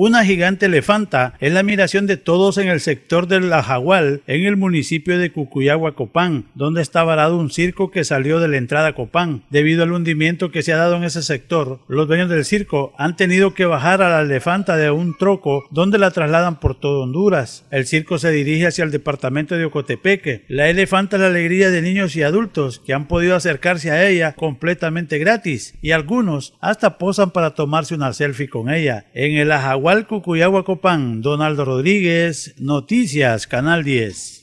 Una gigante elefanta es la admiración de todos en el sector del Ajahual en el municipio de Cucuyagua, Copán, donde está varado un circo que salió de la entrada Copán. Debido al hundimiento que se ha dado en ese sector, los dueños del circo han tenido que bajar a la elefanta de un troco donde la trasladan por todo Honduras. El circo se dirige hacia el departamento de Ocotepeque. La elefanta es la alegría de niños y adultos que han podido acercarse a ella completamente gratis y algunos hasta posan para tomarse una selfie con ella. En el Cucuyagua Copán. Donaldo Rodríguez, Noticias, Canal 10.